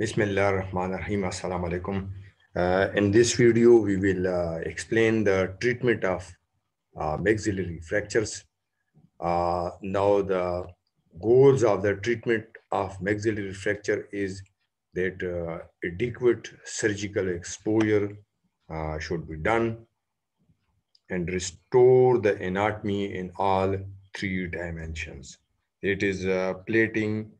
Bismillah ar-Rahman ar-Rahim. Assalamu alaikum. Uh, in this video, we will uh, explain the treatment of uh, maxillary fractures. Uh, now, the goals of the treatment of maxillary fracture is that uh, adequate surgical exposure uh, should be done and restore the anatomy in all three dimensions. It is plating,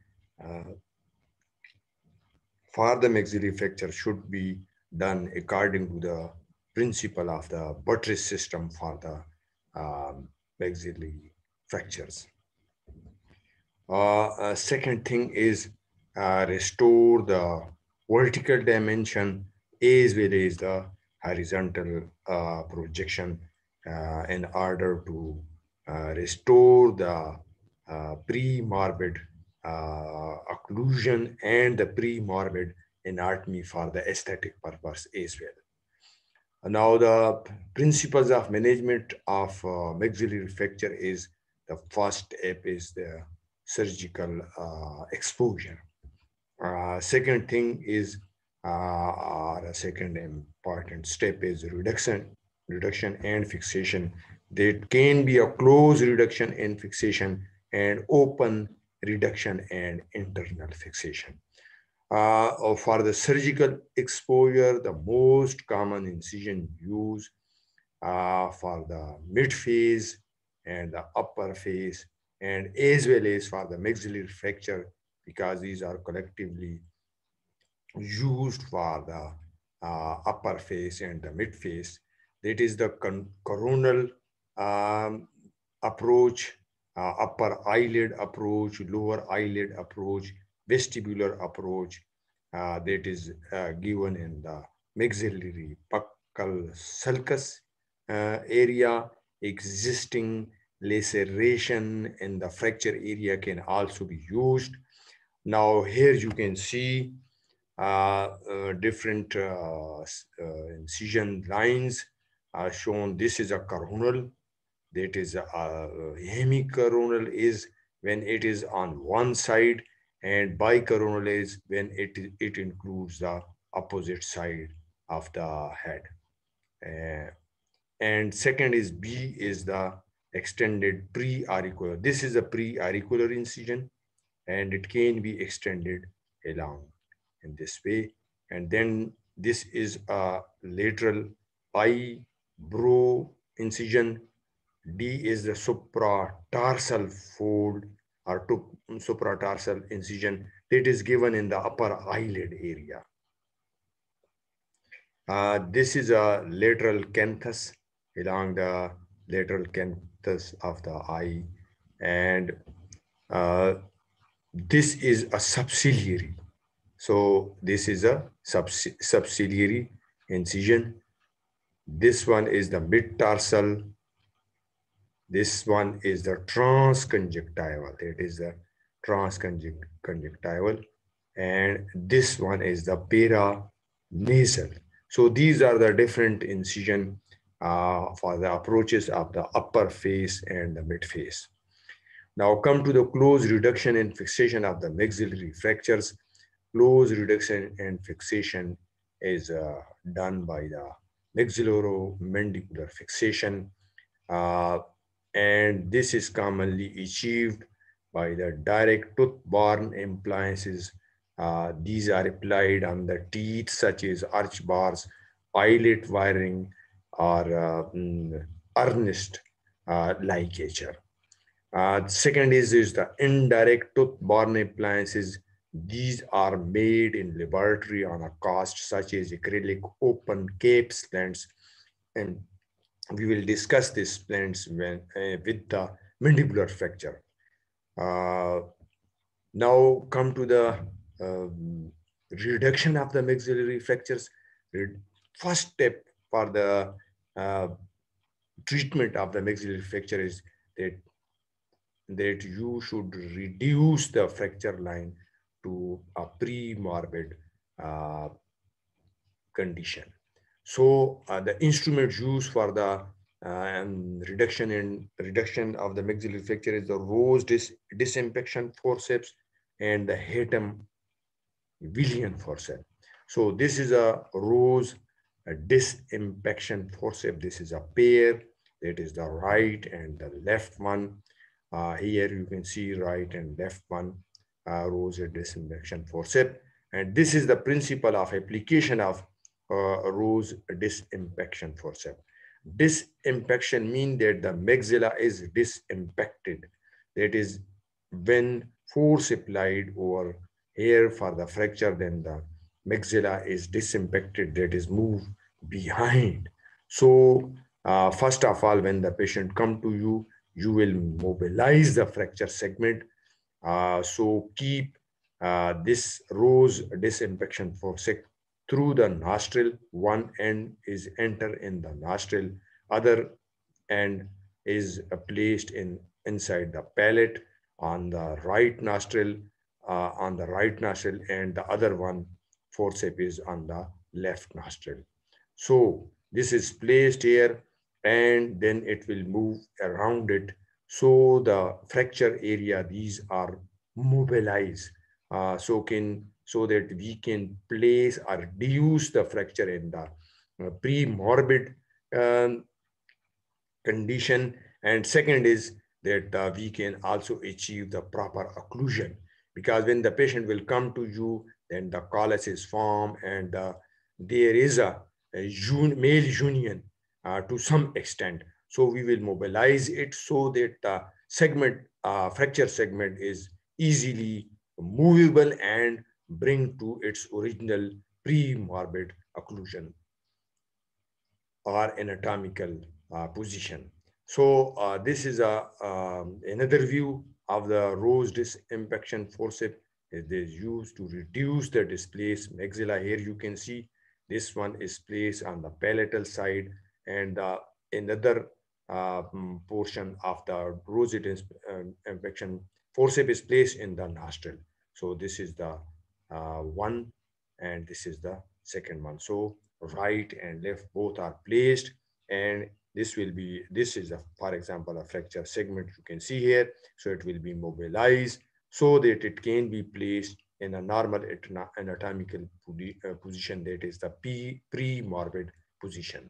for the maxillary fracture should be done according to the principle of the buttress system for the um, maxillary fractures. Uh, uh second thing is uh, restore the vertical dimension as well as the horizontal uh, projection uh, in order to uh, restore the pre-morbid uh, occlusion and the pre-morbid anatomy for the aesthetic purpose as well. Now the principles of management of uh, maxillary fracture is the first step is the surgical uh, exposure. Uh, second thing is, uh, second important step is reduction, reduction and fixation. There can be a close reduction and fixation and open reduction and internal fixation. Uh, oh, for the surgical exposure, the most common incision used uh, for the mid phase and the upper phase, and as well as for the maxillary fracture, because these are collectively used for the uh, upper face and the mid face. That is the coronal um, approach uh, upper eyelid approach, lower eyelid approach, vestibular approach uh, that is uh, given in the maxillary buccal sulcus uh, area. Existing laceration in the fracture area can also be used. Now here you can see uh, uh, different incision lines shown. This is a coronal that is uh, hemicoronal is when it is on one side and bicoronal is when it, it includes the opposite side of the head. Uh, and second is B is the extended pre-auricular. This is a pre-auricular incision and it can be extended along in this way. And then this is a lateral brow incision D is the supratarsal fold or supratarsal incision that is given in the upper eyelid area. Uh, this is a lateral canthus along the lateral canthus of the eye and uh, this is a subsidiary. So this is a subs subsidiary incision. This one is the mid tarsal this one is the transconjunctival. It is the transconjunctival. And this one is the paranasal. So these are the different incision uh, for the approaches of the upper face and the mid face. Now come to the close reduction and fixation of the maxillary fractures. Close reduction and fixation is uh, done by the mandibular fixation. Uh, and this is commonly achieved by the direct tooth-borne appliances. Uh, these are applied on the teeth such as arch bars, pilot wiring, or uh, mm, earnest uh, ligature. Uh, second is, is the indirect tooth-borne appliances. These are made in laboratory on a cast such as acrylic open capes, slants and we will discuss these planes when, uh, with the mandibular fracture. Uh, now come to the um, reduction of the maxillary fractures. First step for the uh, treatment of the maxillary fracture is that, that you should reduce the fracture line to a pre-morbid uh, condition. So uh, the instruments used for the um, reduction in reduction of the maxillary fracture is the Rose dis disinfection forceps and the Hatem Villian forceps. So this is a Rose disinfection forceps. This is a pair. That is the right and the left one. Uh, here you can see right and left one uh, Rose disinfection forceps. And this is the principle of application of uh, rose disimpaction forceps. Disimpaction means that the maxilla is disimpacted. That is when force applied over here for the fracture, then the maxilla is disimpacted, that is moved behind. So uh, first of all, when the patient come to you, you will mobilize the fracture segment. Uh, so keep uh, this rose disimpaction forceps through the nostril. One end is enter in the nostril, other end is uh, placed in inside the palate on the right nostril, uh, on the right nostril, and the other one forceps is on the left nostril. So this is placed here and then it will move around it. So the fracture area, these are mobilized. Uh, so can so that we can place or reduce the fracture in the uh, pre-morbid um, condition. And second is that uh, we can also achieve the proper occlusion because when the patient will come to you, then the callus is formed and uh, there is a, a un male union uh, to some extent. So we will mobilize it so that the uh, segment, uh, fracture segment is easily movable and bring to its original pre-morbid occlusion or anatomical uh, position. So uh, this is a, um, another view of the Rose disimpaction forceps. It is used to reduce the displaced maxilla. Here you can see this one is placed on the palatal side and uh, another uh, mm, portion of the Rose disimpaction uh, forceps is placed in the nostril. So this is the uh, one, and this is the second one. So right and left both are placed and this will be, this is a, for example, a fracture segment you can see here. So it will be mobilized so that it can be placed in a normal anatomical uh, position that is the pre-morbid position.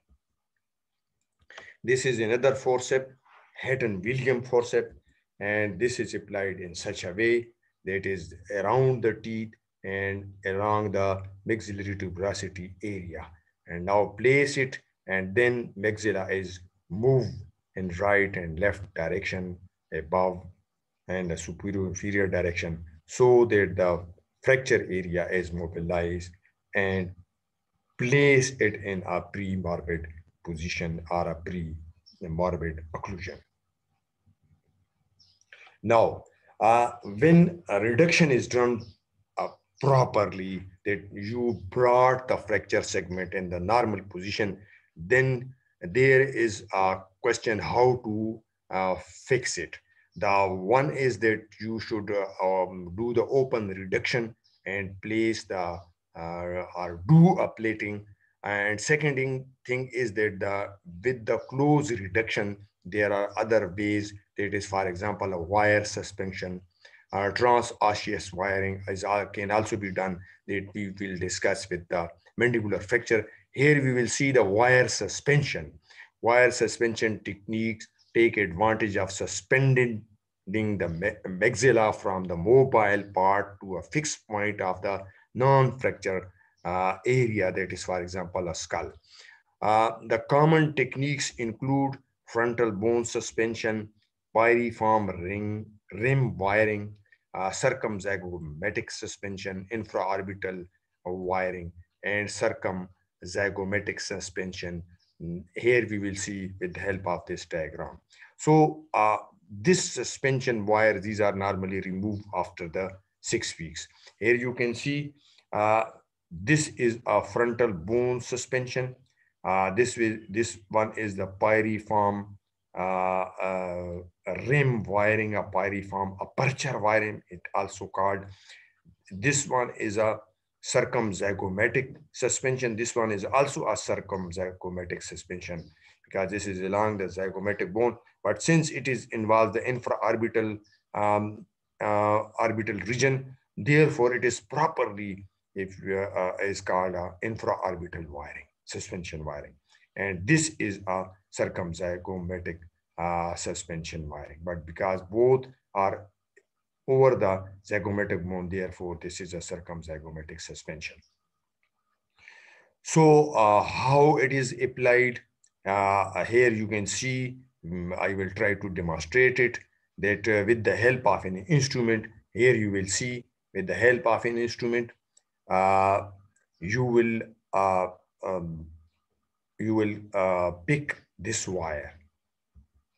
This is another forceps, Hatton-William forceps, and this is applied in such a way that is around the teeth and along the maxillary tuberosity area. And now place it and then maxilla is moved in right and left direction above and the superior inferior direction so that the fracture area is mobilized and place it in a pre-morbid position or a pre-morbid occlusion. Now, uh, when a reduction is done properly, that you brought the fracture segment in the normal position, then there is a question how to uh, fix it. The one is that you should uh, um, do the open reduction and place the uh, or do a plating. And second thing is that the, with the closed reduction, there are other ways that is, for example, a wire suspension uh, transosseous wiring is, uh, can also be done that we will discuss with the mandibular fracture. Here we will see the wire suspension. Wire suspension techniques take advantage of suspending the maxilla from the mobile part to a fixed point of the non-fracture uh, area that is, for example, a skull. Uh, the common techniques include frontal bone suspension, pyriform ring rim wiring, uh, circumzygomatic suspension, infraorbital uh, wiring, and circumzygomatic suspension. Mm, here we will see with the help of this diagram. So uh, this suspension wire, these are normally removed after the six weeks. Here you can see uh, this is a frontal bone suspension. Uh, this, will, this one is the pyriform uh, uh, rim wiring a pyriform aperture wiring it also called this one is a circumzygomatic suspension this one is also a circumzygomatic suspension because this is along the zygomatic bone but since it is involves the infraorbital um, uh, orbital region therefore it is properly if uh, uh is called a infraorbital wiring suspension wiring and this is a circumzygomatic uh, suspension wiring. But because both are over the zygomatic bone, therefore this is a circumzygomatic suspension. So uh, how it is applied uh, here you can see, mm, I will try to demonstrate it that uh, with the help of an instrument, here you will see with the help of an instrument, uh, you will uh, um, you will uh, pick this wire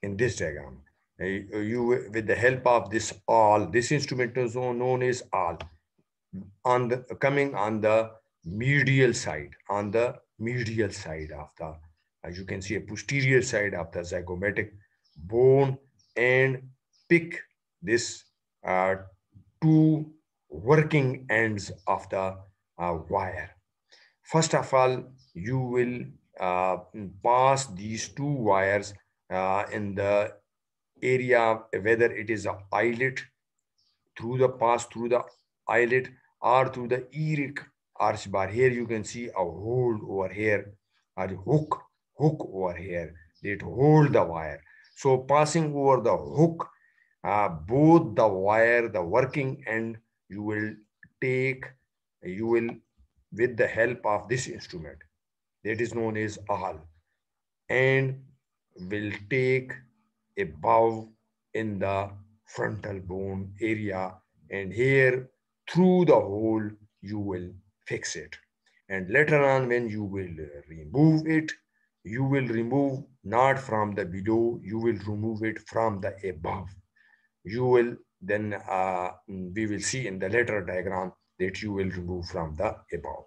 in this diagram. Uh, you, with the help of this all, this instrument is known as all, on the, coming on the medial side, on the medial side of the, as you can see, a posterior side of the zygomatic bone and pick this uh, two working ends of the uh, wire. First of all, you will uh, pass these two wires uh, in the area, whether it is a eyelet through the pass through the eyelet or through the eric arch bar. Here you can see a hold over here a hook, hook over here. It hold the wire. So passing over the hook, uh, both the wire, the working end, you will take, you will, with the help of this instrument, that is known as Ahal and will take above in the frontal bone area and here through the hole you will fix it and later on when you will remove it you will remove not from the below you will remove it from the above you will then uh, we will see in the later diagram that you will remove from the above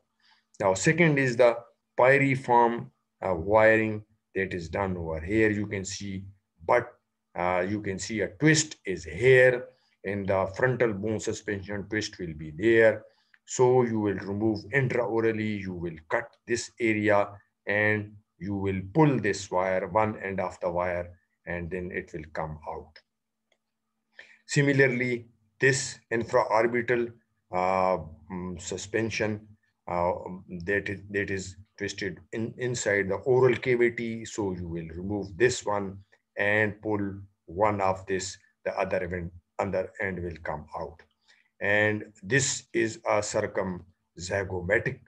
now second is the pyriform uh, wiring that is done over here. You can see, but uh, you can see a twist is here and the frontal bone suspension twist will be there. So you will remove intraorally, you will cut this area and you will pull this wire, one end of the wire, and then it will come out. Similarly, this infraorbital uh, mm, suspension uh, that is twisted in, inside the oral cavity. So you will remove this one and pull one of this, the other end, other end will come out. And this is a circumzygomatic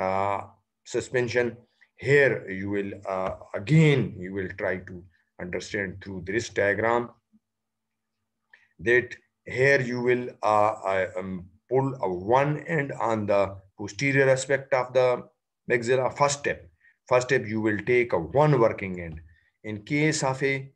uh, suspension. Here you will, uh, again, you will try to understand through this diagram that here you will uh, um, pull a one end on the posterior aspect of the Next, first step. First step, you will take a one working end. In case of a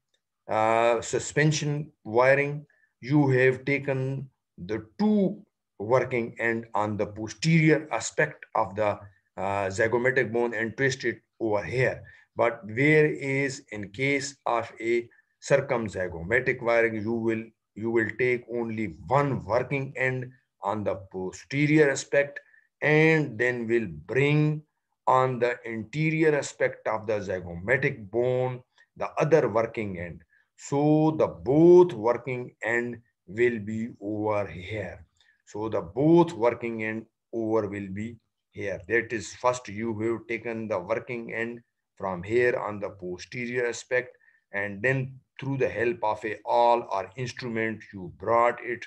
uh, suspension wiring, you have taken the two working end on the posterior aspect of the uh, zygomatic bone and twist it over here. But where is in case of a circumzygomatic wiring, you will you will take only one working end on the posterior aspect and then will bring on the interior aspect of the zygomatic bone, the other working end. So the both working end will be over here. So the both working end over will be here. That is first you have taken the working end from here on the posterior aspect and then through the help of a awl or instrument you brought it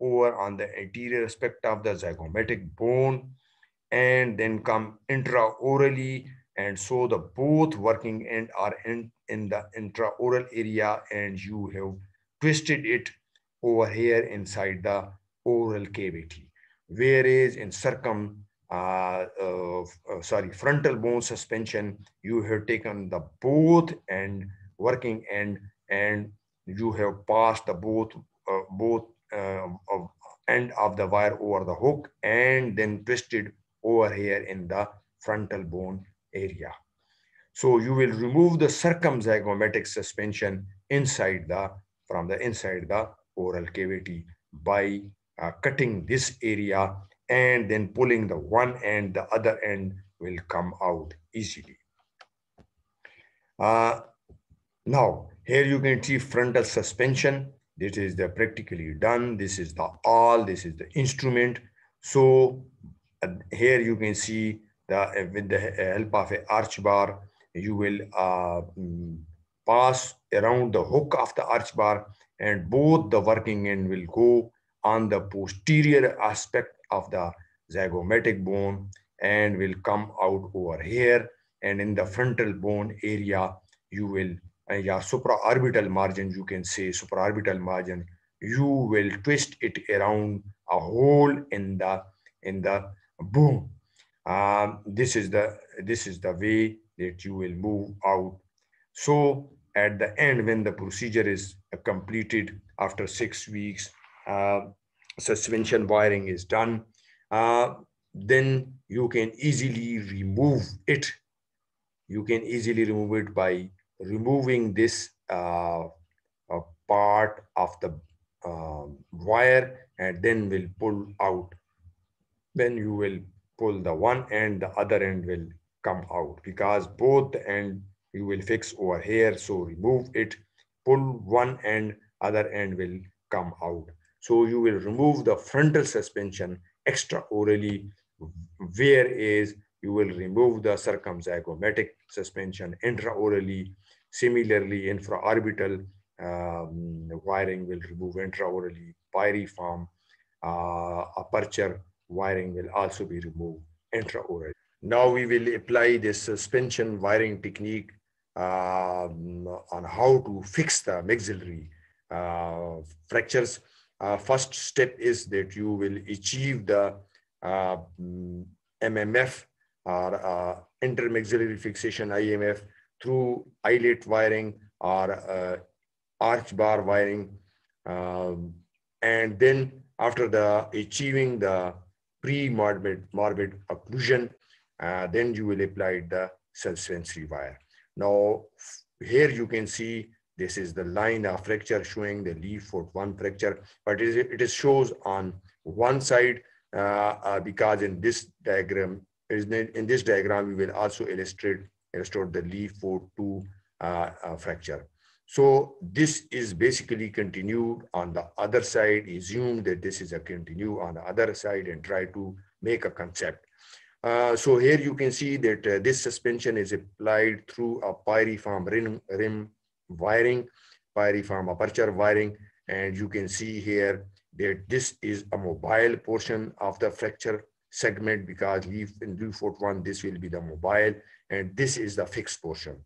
over on the anterior aspect of the zygomatic bone and then come intraorally and so the both working end are in, in the intraoral area and you have twisted it over here inside the oral cavity. Whereas in circum, uh, uh, sorry, frontal bone suspension, you have taken the both end, working end, and you have passed the both, uh, both uh, end of the wire over the hook and then twisted over here in the frontal bone area. So you will remove the circumzygomatic suspension inside the from the inside the oral cavity by uh, cutting this area and then pulling the one end, the other end will come out easily. Uh, now, here you can see frontal suspension. This is the practically done. This is the all, this is the instrument. So and here you can see the uh, with the uh, help of an arch bar you will uh, mm, pass around the hook of the arch bar and both the working end will go on the posterior aspect of the zygomatic bone and will come out over here and in the frontal bone area you will uh, yeah supraorbital margin you can say supraorbital margin you will twist it around a hole in the in the boom. Um, this is the this is the way that you will move out. So at the end, when the procedure is completed after six weeks, uh, suspension wiring is done, uh, then you can easily remove it. You can easily remove it by removing this uh, part of the um, wire and then will pull out then you will pull the one end, the other end will come out because both the end you will fix over here. So remove it, pull one end, other end will come out. So you will remove the frontal suspension extraorally, Where is you will remove the circumzygomatic suspension intraorally. Similarly, infraorbital um, wiring will remove intraorally, pyriform, uh, aperture wiring will also be removed intraoral. Now we will apply this suspension wiring technique um, on how to fix the maxillary uh, fractures. Uh, first step is that you will achieve the uh, MMF or uh, intermaxillary fixation IMF through eyelet wiring or uh, arch bar wiring. Um, and then after the achieving the pre-morbid morbid occlusion, uh, then you will apply the suspensory wire. Now, here you can see this is the line of fracture showing the leaf foot one fracture, but it, is, it is shows on one side uh, uh, because in this diagram, in this diagram, we will also illustrate, illustrate the leaf foot two uh, uh, fracture. So this is basically continued on the other side, assume that this is a continue on the other side and try to make a concept. Uh, so here you can see that uh, this suspension is applied through a pyreform rim, rim wiring, pyriform aperture wiring, and you can see here that this is a mobile portion of the fracture segment because leaf in leaf foot one, this will be the mobile, and this is the fixed portion.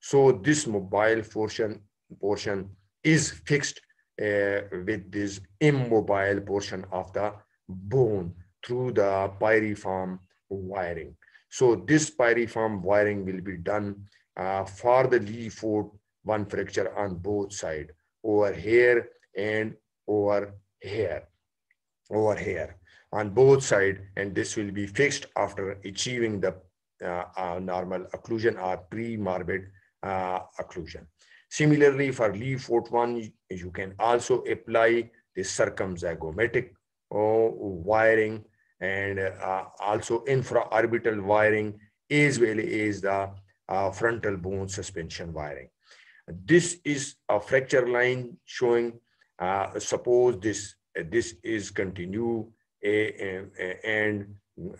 So this mobile portion portion is fixed uh, with this immobile portion of the bone through the pyriform wiring. So this pyriform wiring will be done uh, for the foot one fracture on both side over here and over here, over here on both side, and this will be fixed after achieving the uh, uh normal occlusion or pre-morbid uh, occlusion. Similarly, for leaf foot one, you can also apply the circumzygomatic oh, wiring and uh, also infraorbital wiring as well as the uh, frontal bone suspension wiring. This is a fracture line showing, uh, suppose this, this is continue and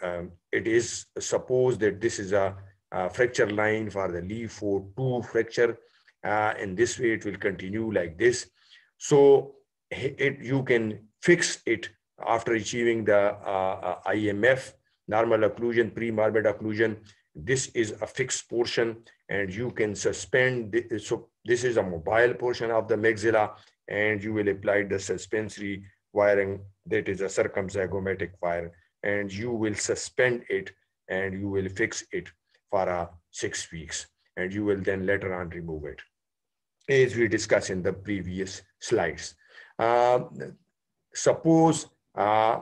um, it is supposed that this is a, a fracture line for the leaf 4-2 fracture uh, and this way it will continue like this. So it, you can fix it after achieving the uh, uh IMF, normal occlusion, pre-morbid occlusion. This is a fixed portion and you can suspend. This. So this is a mobile portion of the maxilla and you will apply the suspensory wiring that is a circumzygomatic wire and you will suspend it and you will fix it for uh, six weeks and you will then later on remove it as we discussed in the previous slides. Uh, suppose, uh,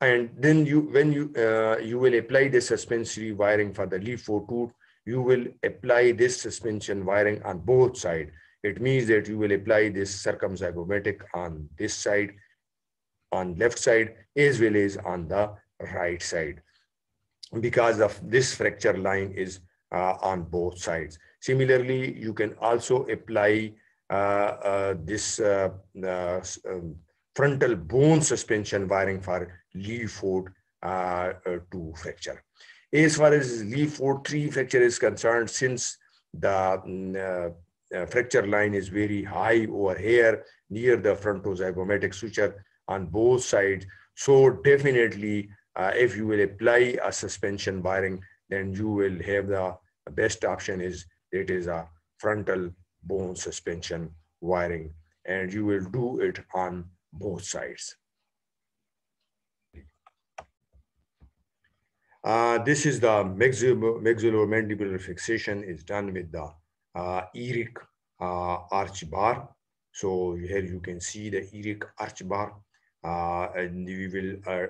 and then you when you uh, you will apply the suspensory wiring for the leaf 4 tooth, you will apply this suspension wiring on both side. It means that you will apply this circumzygomatic on this side, on left side, as well as on the right side, because of this fracture line is uh, on both sides. Similarly, you can also apply uh, uh, this uh, um, frontal bone suspension wiring for Leaford uh, 2 fracture. As far as Leaford 3 fracture is concerned, since the mm, uh, fracture line is very high over here near the frontozygomatic suture on both sides. So definitely, uh, if you will apply a suspension wiring, then you will have the best option is it is a frontal bone suspension wiring and you will do it on both sides. Uh, this is the maxillomandibular fixation is done with the uh, ERIC uh, arch bar. So here you can see the ERIC arch bar uh, and we will, uh,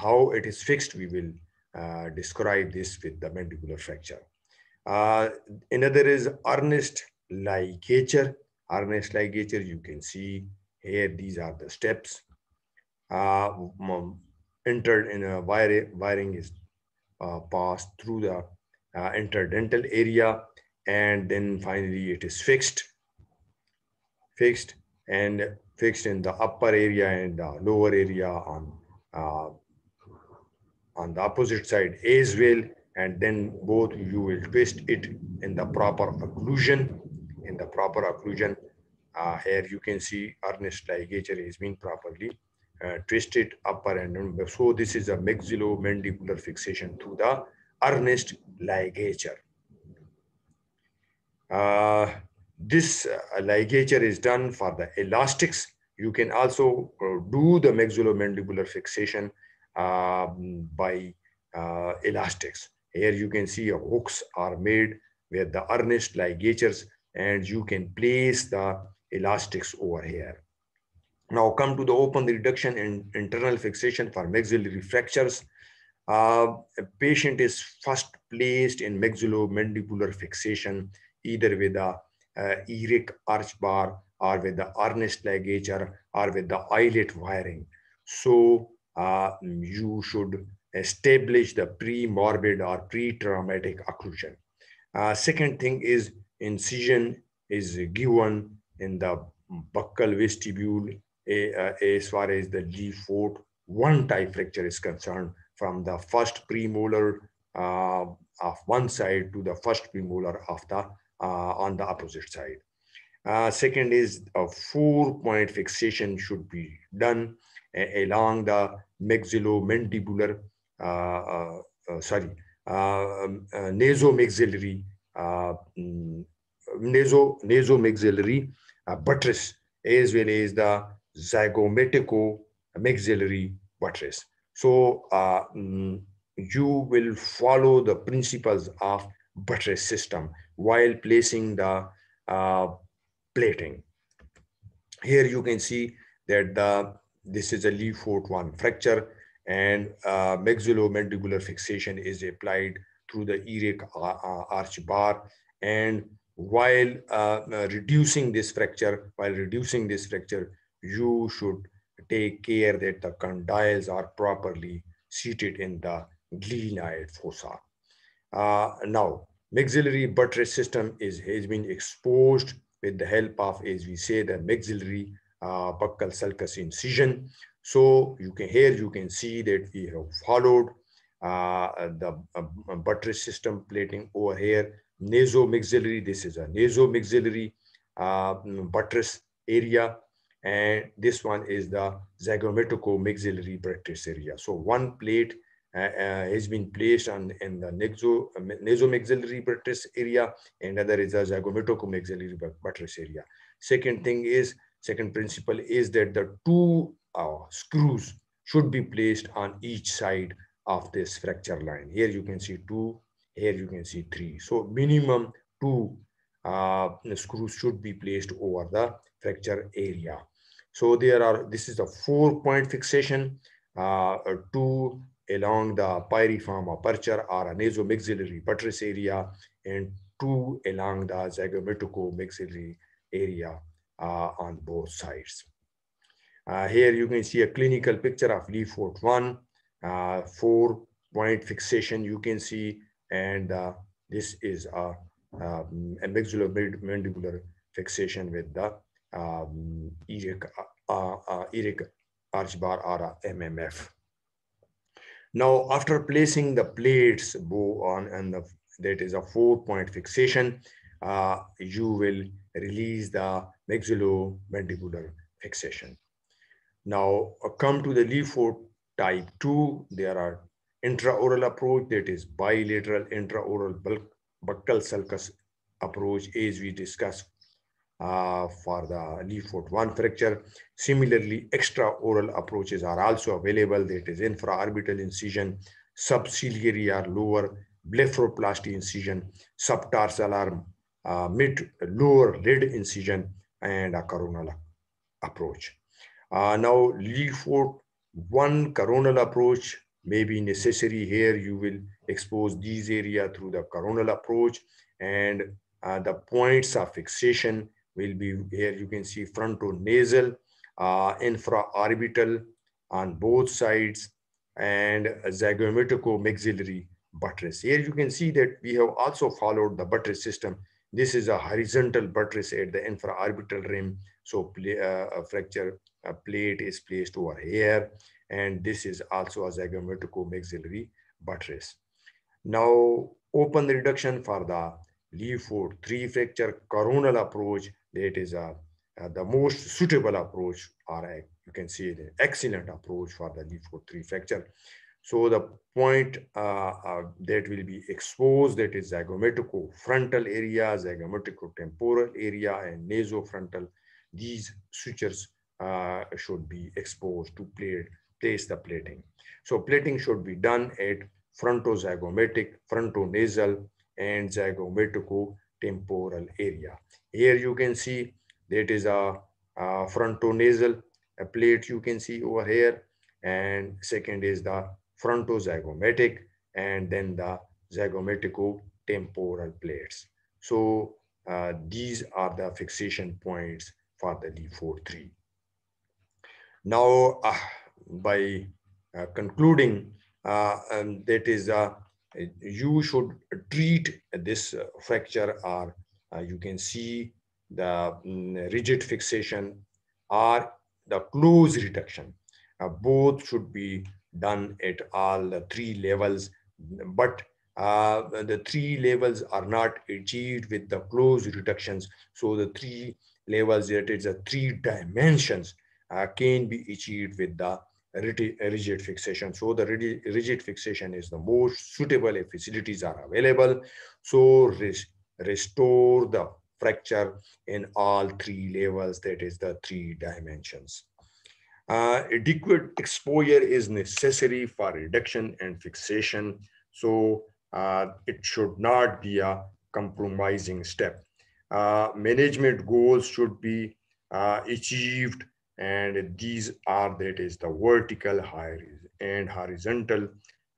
how it is fixed, we will uh, describe this with the mandibular fracture. Uh, another is earnest ligature. Earnest ligature, you can see here, these are the steps. Uh, entered in a wire, wiring is uh, passed through the uh, interdental area and then finally it is fixed fixed and fixed in the upper area and the uh, lower area on uh, on the opposite side as well and then both you will twist it in the proper occlusion in the proper occlusion uh, here you can see Ernest ligature is being properly uh, twisted upper and so this is a maxillomandibular fixation through the Ernest ligature uh, this uh, ligature is done for the elastics you can also uh, do the maxillomandibular fixation um, by uh, elastics here you can see hooks are made with the earnest ligatures and you can place the elastics over here. Now come to the open reduction and internal fixation for maxillary fractures. Uh, a patient is first placed in maxillomandibular fixation either with a uh, eric arch bar or with the earnest ligature or with the eyelet wiring. So uh, you should establish the pre-morbid or pre-traumatic occlusion. Uh, second thing is incision is given in the buccal vestibule uh, as far as the G4 one type fracture is concerned from the first premolar uh, of one side to the first premolar of the uh, on the opposite side. Uh, second is a four point fixation should be done along the maxillomandibular sorry, nasomaxillary, naso, nasomaxillary buttress as well as the zygomatico-maxillary buttress. So mm, you will follow the principles of buttress system while placing the uh, plating. Here you can see that the, this is a leaf Fort 1 fracture and uh, maxillomandibular fixation is applied through the Eric uh, uh, arch bar and while uh, uh, reducing this fracture while reducing this fracture you should take care that the condyles are properly seated in the glenoid fossa uh, now maxillary buttress system is has been exposed with the help of as we say the maxillary uh, buccal sulcus incision so you can here you can see that we have followed uh, the uh, uh, buttress system plating over here, nasomaxillary, this is a nasomaxillary uh, buttress area. And this one is the zygomatic-maxillary buttress area. So one plate uh, uh, has been placed on in the naso, um, nasomaxillary buttress area, and other is the zygomatic-maxillary buttress area. Second thing is, second principle is that the two or screws should be placed on each side of this fracture line. Here you can see two, here you can see three. So minimum two uh, screws should be placed over the fracture area. So there are, this is a four point fixation, uh, two along the pyriform aperture or a nasomaxillary buttress area and two along the zygomatico-maxillary area uh, on both sides. Uh, here you can see a clinical picture of leaf one uh, four point fixation you can see, and uh, this is a, um, mandibular fixation with the um, ERIC, uh, uh, arch bar or MMF. Now, after placing the plates bow on, and the, that is a four point fixation, uh, you will release the maxillomandibular fixation. Now uh, come to the LIFO type 2. There are intraoral approach that is bilateral intraoral bulk, buccal sulcus approach as we discussed uh, for the LIFO 1 fracture. Similarly, extraoral approaches are also available that is infraorbital incision, subciliary or lower blepharoplasty incision, subtarsal or uh, mid lower lid incision and a coronal approach. Uh, now, leave one coronal approach may be necessary here. You will expose these area through the coronal approach and uh, the points of fixation will be here. You can see frontonasal, uh, infraorbital on both sides and zygomatic-maxillary buttress. Here you can see that we have also followed the buttress system. This is a horizontal buttress at the infraorbital rim. So uh, a fracture plate is placed over here and this is also a zygomatic maxillary buttress. Now open reduction for the leaf foot three fracture coronal approach that is a, uh, a, uh, the most suitable approach or a, uh, you can see the excellent approach for the leaf foot three fracture. So the point uh, uh, that will be exposed, that is zygomatico frontal area, zygomatico temporal area, and nasofrontal, these sutures uh, should be exposed to plate, place the plating. So plating should be done at frontozygomatic, frontonasal, and zygomaticotemporal area. Here you can see that is a, a frontonasal a plate you can see over here. And second is the frontozygomatic and then the zygomaticotemporal plates. So uh, these are the fixation points for the D43. Now, uh, by uh, concluding, uh, um, that is, you should treat this fracture or you can see the mm, rigid fixation or the close reduction. Uh, both should be done at all the three levels, but uh, the three levels are not achieved with the close reductions. So the three levels, it is a three dimensions uh, can be achieved with the rigid fixation. So the rigid fixation is the most suitable if facilities are available. So res restore the fracture in all three levels, that is the three dimensions. Uh, adequate exposure is necessary for reduction and fixation. So uh, it should not be a compromising step. Uh, management goals should be uh, achieved and these are that is the vertical and horizontal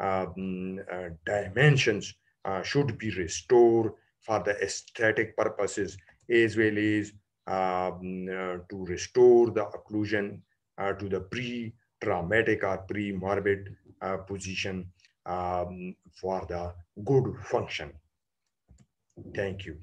um, uh, dimensions uh, should be restored for the aesthetic purposes as well as um, uh, to restore the occlusion uh, to the pre-traumatic or pre-morbid uh, position um, for the good function. Thank you.